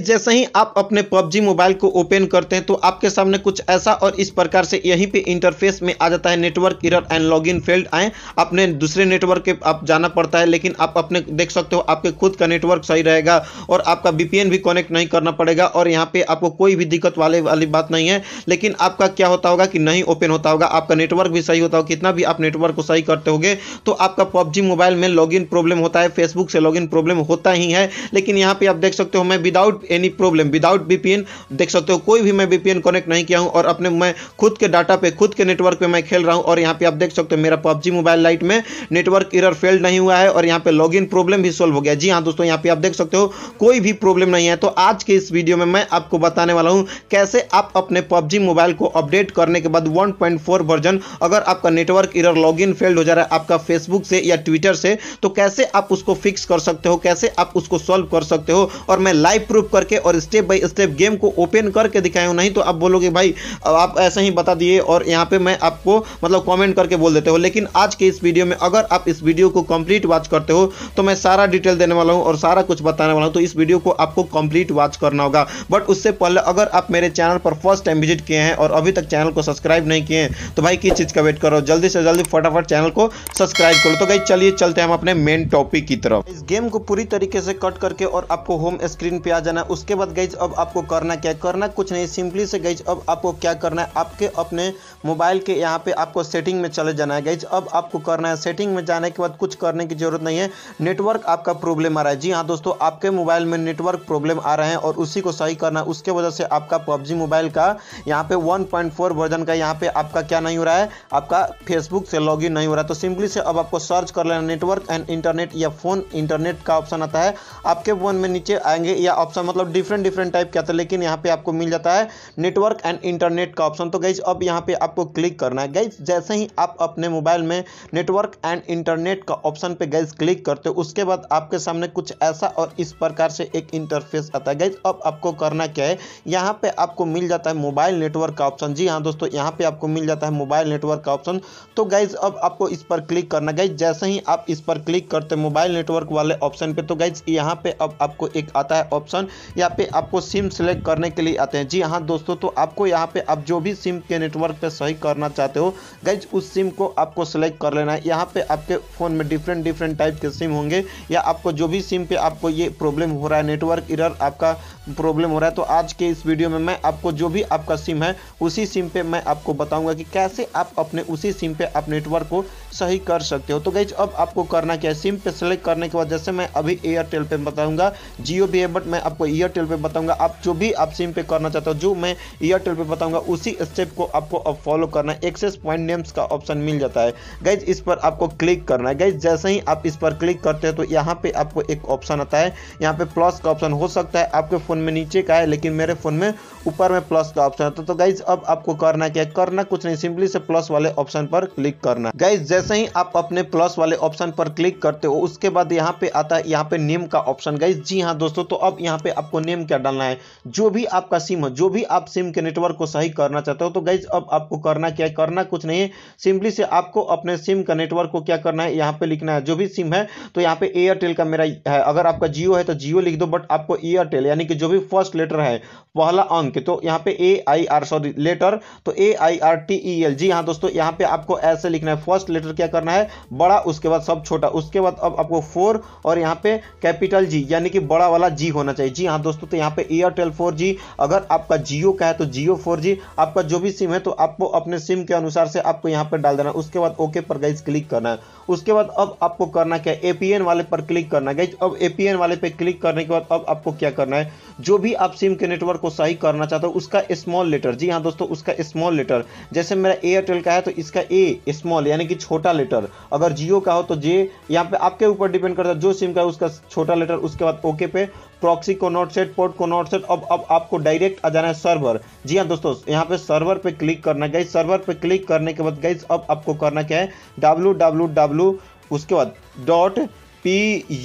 जैसे ही आप अपने PUBG मोबाइल को ओपन करते हैं तो आपके सामने कुछ ऐसा और इस प्रकार से यहीं पे इंटरफेस में आ जाता है network error and login failed आए अपने दूसरे नेटवर्क के आप जाना पड़ता है लेकिन आप अपने देख सकते हो आपके खुद का नेटवर्क सही रहेगा और आपका VPN भी कनेक्ट नहीं करना पड़ेगा और यहाँ पर आपको कोई भी दिक्कत वाले वाली बात नहीं है लेकिन आपका क्या होता होगा कि नहीं ओपन होता होगा आपका नेटवर्क भी सही होता होगा कितना भी आप नेटवर्क को सही करते हो तो आपका पबजी मोबाइल में इन प्रॉब्लम होता है फेसबुक से इन प्रॉब्लम होता ही है लेकिन यहाँ पर आप देख सकते हो मैं without any problem without VPN देख सकते हो कोई भी मैं बीपीएन कनेक्ट नहीं किया हूँ और अपने मैं खुद के डाटा पे खुद के नेटवर्क पे मैं खेल रहा हूँ और यहाँ पे आप देख सकते हो मेरा पबजी मोबाइल लाइट में नेटवर्क इरर फेल नहीं हुआ है और यहाँ पे लॉग प्रॉब्लम भी सोल्व हो गया जी हाँ दोस्तों यहाँ पे आप देख सकते हो कोई भी प्रॉब्लम नहीं है तो आज के इस वीडियो में मैं आपको बताने वाला हूँ कैसे आप अपने पबजी मोबाइल को अपडेट करने के बाद वन वर्जन अगर आपका नेटवर्क इरर लॉग फेल्ड हो जा रहा है आपका फेसबुक से या ट्विटर से तो कैसे आप उसको फिक्स कर सकते हो कैसे आप उसको सॉल्व कर सकते हो और मैं लाइव प्रूफ करके और स्टेप बाई स्टेप गेम को ओपन करके दिखाया हूँ नहीं तो आप बोलोगे भाई आप ऐसे ही बता दिए और यहाँ पे मैं आपको मतलब कमेंट करके बोल देते हो लेकिन आज के इस वीडियो में अगर आप इस वीडियो को कंप्लीट वॉच करते हो तो मैं सारा डिटेल देने वाला हूँ और सारा कुछ बताने वाला हूँ तो इस वीडियो को आपको कंप्लीट वॉच करना होगा बट उससे पहले अगर आप मेरे चैनल पर फर्स्ट टाइम विजिट किए हैं और अभी तक चैनल को सब्सक्राइब नहीं किए हैं तो भाई किस चीज़ का वेट करो जल्दी से जल्दी फटाफट चैनल को सब्सक्राइब करो तो भाई चलिए चलते हैं हम अपने मेन टॉपिक की तरफ इस गेम को पूरी तरीके से कट करके और आपको होम स्क्रीन पर आ जाना लेना उसके बाद गई अब आपको करना क्या करना कुछ नहीं सिंपली से गई अब आपको क्या करना है आपके अपने मोबाइल के यहाँ पे आपको सेटिंग में चले जाना है गई अब आपको करना है सेटिंग में जाने के बाद कुछ करने की ज़रूरत नहीं है नेटवर्क आपका प्रॉब्लम आ रहा है जी हाँ दोस्तों आपके मोबाइल में नेटवर्क प्रॉब्लम आ रहे हैं और उसी को सही करना है उसके वजह से आपका पबजी मोबाइल का यहाँ पे वन वर्जन का यहाँ पे आपका क्या नहीं हो रहा है आपका फेसबुक से लॉग नहीं हो रहा तो सिंपली से अब आपको सर्च कर लेना नेटवर्क एंड इंटरनेट या फ़ोन इंटरनेट का ऑप्शन आता है आपके फ़ोन में नीचे आएंगे या ऑप्शन मतलब डिफरेंट डिफरेंट टाइप के आता है लेकिन यहाँ पे आपको मिल जाता है नेटवर्क एंड इंटरनेट का ऑप्शन तो गाइज अब यहाँ पे आपको क्लिक करना है गाइज जैसे ही आप अपने मोबाइल में नेटवर्क एंड इंटरनेट का ऑप्शन पे गाइज क्लिक करते हो उसके बाद आपके सामने कुछ ऐसा और इस प्रकार से एक इंटरफेस आता है गाइज अब आपको करना क्या है यहाँ पे आपको मिल जाता है मोबाइल नेटवर्क का ऑप्शन जी हाँ दोस्तों यहाँ पे आपको मिल जाता है मोबाइल नेटवर्क का ऑप्शन तो गाइज अब आपको इस पर क्लिक करना गाइज जैसे ही आप इस पर क्लिक करते मोबाइल नेटवर्क वाले ऑप्शन पे तो गाइज यहाँ पे अब आपको एक आता है ऑप्शन यहाँ पे आपको सिम सेलेक्ट करने के लिए आते हैं जी हाँ दोस्तों तो आपको यहाँ पे आप जो भी सिम के नेटवर्क पे सही करना चाहते हो गैज उस सिम को आपको सेलेक्ट कर लेना है यहाँ पे आपके फ़ोन में डिफरेंट डिफरेंट टाइप के सिम होंगे या आपको जो भी सिम पे आपको ये प्रॉब्लम हो रहा है नेटवर्क इरर आपका प्रॉब्लम हो रहा है तो आज के इस वीडियो में मैं आपको जो भी आपका सिम है उसी सिम पे मैं आपको बताऊंगा कि कैसे आप अपने उसी सिम पे आप नेटवर्क को सही कर सकते हो तो गैज अब आपको करना क्या है सिम पे सेलेक्ट करने के बाद जैसे मैं अभी एयरटेल पे बताऊँगा जियो भी है बट मैं आपको आपको एयरटेल पे बताऊंगा आप जो भी आप सिम पे करना चाहते हो जो मैं एयरटेल पे बताऊंगा उसी स्टेप को आपको अब फॉलो करना है एक्सेस पॉइंट नेम्स का ऑप्शन मिल जाता है गाइज इस पर आपको क्लिक करना है गाइज जैसे ही आप इस पर क्लिक करते हैं तो यहाँ पे आपको एक ऑप्शन आता है यहाँ पे प्लस का ऑप्शन हो सकता है आपके फ़ोन में नीचे का है लेकिन मेरे फ़ोन में ऊपर में प्लस का ऑप्शन आता है तो गाइज अब आपको करना क्या करना कुछ नहीं सिंपली से प्लस वाले ऑप्शन पर क्लिक करना गाइज जैसे ही आप अपने प्लस वाले ऑप्शन पर क्लिक करते हो उसके बाद यहाँ पे आता है यहाँ पे नेम का ऑप्शन गाइज जी हाँ दोस्तों तो अब यहाँ पे आपको नेम क्या डालना है जो भी आपका सिम हो जो भी आप सिम के नेटवर्क को सही करना चाहते हो तो गाइज अब आपको करना क्या है करना कुछ नहीं है सिंपली से आपको अपने सिम का नेटवर्क को क्या करना है यहाँ पे लिखना है जो भी सिम है तो यहाँ पे एयरटेल का मेरा है अगर आपका जियो है तो जियो लिख दो बट आपको एयरटेल यानी कि जो भी फर्स्ट लेटर है पहला अंक तो यहाँ पे A I R sorry letter तो A I R T E L जी हाँ दोस्तों यहाँ पे आपको ऐसे लिखना है फर्स्ट लेटर क्या करना है बड़ा उसके बाद सब छोटा उसके बाद अब आपको फोर और यहाँ पे कैपिटल जी यानी कि बड़ा वाला जी होना चाहिए जी हाँ दोस्तों तो यहाँ पे एयरटेल फोर जी अगर आपका जियो का है तो जियो फोर जी आपका जो भी सिम है तो आपको अपने सिम के अनुसार से आपको यहाँ पर डाल देना उसके बाद ओके पर गाइज क्लिक करना है उसके बाद अब आपको करना क्या ए वाले पर क्लिक करना गाइज अब ए वाले पर क्लिक करने के बाद अब आपको क्या करना है जो भी आप सिम के नेटवर्क को सही करना चाहते हो उसका स्मॉल लेटर जी हाँ दोस्तों उसका स्मॉल लेटर जैसे मेरा एयरटेल का है तो इसका ए स्मॉल यानी कि छोटा लेटर अगर जियो का हो तो जे यहाँ पे आपके ऊपर डिपेंड करता है जो सिम का है उसका छोटा लेटर उसके बाद ओके पे प्रॉक्सी सेट पोर्ट को सेट अब अब आपको डायरेक्ट आ जाना है सर्वर जी हाँ दोस्तों यहाँ पे सर्वर पे क्लिक करना गाइज सर्वर पे क्लिक करने के बाद गाइज अब आपको करना क्या है डब्लू डब्लू डब्लू उसके बाद dot P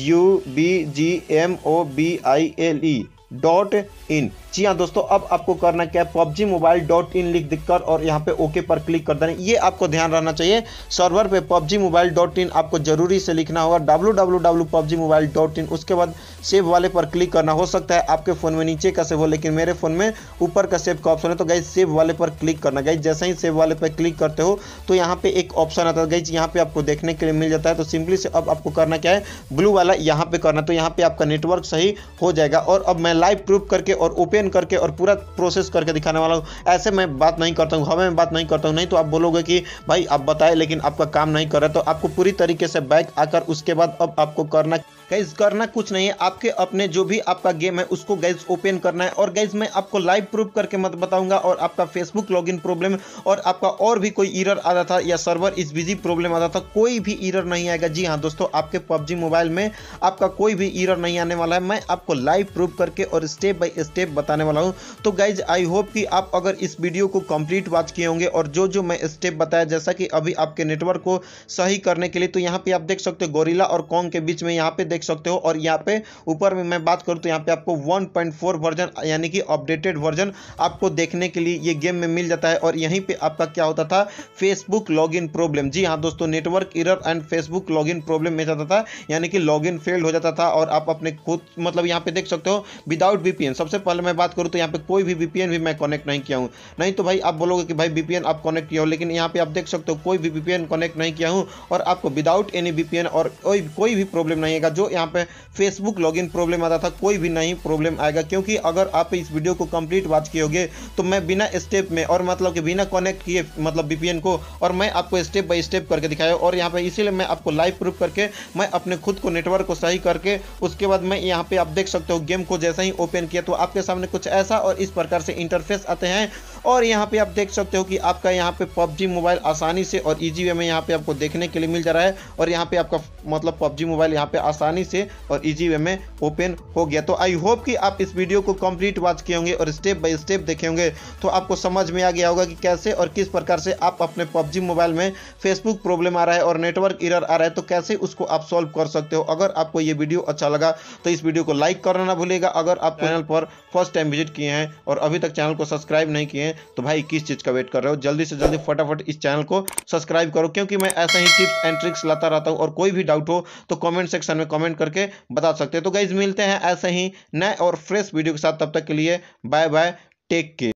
U B G M O B I L E dot in जी हाँ दोस्तों अब आपको करना क्या है पबजी मोबाइल डॉट इन लिख दिख कर और यहाँ पे ओके पर क्लिक कर देना ये आपको ध्यान रहना चाहिए सर्वर पे पबजी मोबाइल डॉट इन आपको जरूरी से लिखना होगा W W W PUBG mobile dot in उसके बाद सेव वाले पर क्लिक करना हो सकता है आपके फ़ोन में नीचे का सेव हो लेकिन मेरे फ़ोन में ऊपर का सेव का ऑप्शन है तो गाइज सेव वाले पर क्लिक करना गाइज जैसे ही सेव वाले पर क्लिक करते हो तो यहाँ पे एक ऑप्शन आता है गाइज यहाँ पे आपको देखने के लिए मिल जाता है तो सिंपली से अब आपको करना क्या है ब्लू वाला यहाँ पे करना तो यहाँ पे आपका नेटवर्क सही हो जाएगा और अब मैं लाइव प्रूफ करके और ओपन करके और पूरा प्रोसेस करके दिखाने वाला हूँ ऐसे मैं बात नहीं करता हूँ हमें मैं बात नहीं करता हूँ नहीं तो आप बोलोगे कि भाई आप बताए लेकिन आपका काम नहीं कर रहा तो आपको पूरी तरीके से बैक आकर उसके बाद अब आपको करना गैस करना कुछ नहीं है आपके अपने जो भी आपका गेम है उसको गैस ओपन करना है और गैस मैं आपको लाइव प्रूफ करके मत बताऊंगा और आपका फेसबुक लॉगिन प्रॉब्लम और आपका और भी कोई ईरर आता था या सर्वर इस बिजी प्रॉब्लम आता था कोई भी ईरर नहीं आएगा जी हाँ दोस्तों आपके पबजी मोबाइल में आपका कोई भी ईरर नहीं आने वाला है मैं आपको लाइव प्रूफ करके और स्टेप बाई स्टेप बताने वाला हूँ तो गाइज आई होप कि आप अगर इस वीडियो को कंप्लीट वॉच किए होंगे और जो जो मैं स्टेप बताया जैसा कि अभी आपके नेटवर्क को सही करने के लिए तो यहाँ पे आप देख सकते हो गोरिला और कॉन्ग के बीच में यहाँ पे देख देख सकते हो और यहाँ पे ऊपर में मैं बात करूँ तो यहाँ पे आपको 1.4 वर्जन यानी कि अपडेटेड वर्जन आपको देखने के लिए ये गेम में मिल जाता है और यहीं पे आपका क्या होता था फेसबुक लॉगिन प्रॉब्लम जी हाँ दोस्तों network error and Facebook login problem में जाता था यानी कि लॉगिन फेल्ड हो जाता था और आप अपने खुद मतलब यहाँ पे देख सकते हो विदाउट वीपीएन सबसे पहले मैं बात करूँ तो यहाँ पे कोई भी वीपीएन भी मैं कनेक्ट नहीं किया हूँ नहीं तो भाई आप बोलोगे कि भाई वीपीएन आप कनेक्ट किया हो लेकिन यहाँ पे आप देख सकते हो कोई भी वीपीएन कनेक्ट नहीं किया हूँ और आपको विदाउट एनी वीपीएन और कोई भी प्रॉब्लम नहीं आएगा जो यहाँ पे फेसबुक लॉगिन प्रॉब्लम आता था कोई भी नहीं प्रॉब्लम आएगा क्योंकि अगर आप इस वीडियो को कंप्लीट वॉच किए तो मैं बिना स्टेप में और मतलब कि बिना कनेक्ट किए मतलब वीपीएन को और मैं आपको स्टेप बाय स्टेप करके दिखाया और यहाँ पे इसीलिए मैं आपको लाइव प्रूफ करके मैं अपने खुद को नेटवर्क को सही करके उसके बाद मैं यहाँ पर आप देख सकते हो गेम को जैसे ही ओपन किया तो आपके सामने कुछ ऐसा और इस प्रकार से इंटरफेस आते हैं और यहाँ पे आप देख सकते हो कि आपका यहाँ पे पबजी मोबाइल आसानी से और ईजी वे में यहाँ पे आपको देखने के लिए मिल जा रहा है और यहाँ पे आपका मतलब पबजी मोबाइल यहाँ पे आसानी से और ईजी वे में ओपन हो गया तो आई होप कि आप इस वीडियो को कंप्लीट वॉच किए होंगे और स्टेप बाय स्टेप देखे होंगे तो आपको समझ में आ गया होगा कि कैसे और किस प्रकार से आप अपने पबजी मोबाइल में फेसबुक प्रॉब्लम आ रहा है और नेटवर्क इरर आ रहा है तो कैसे उसको आप सॉल्व कर सकते हो अगर आपको ये वीडियो अच्छा लगा तो इस वीडियो को लाइक करना ना भूलेगा अगर आप चैनल पर फर्स्ट टाइम विजिट किए हैं और अभी तक चैनल को सब्सक्राइब नहीं किए हैं तो भाई किस चीज़ का वेट कर रहे हो जल्दी से जल्दी फटाफट इस चैनल को सब्सक्राइब करो क्योंकि मैं ऐसा ही टिप्स एंड ट्रिक्स लाता रहता हूँ और कोई भी डाउट हो तो कमेंट सेक्शन में कमेंट करके बता सकते हैं तो गाइज मिलते हैं ऐसे ही नए और फ्रेश वीडियो के साथ तब तक के लिए बाय बाय टेक केयर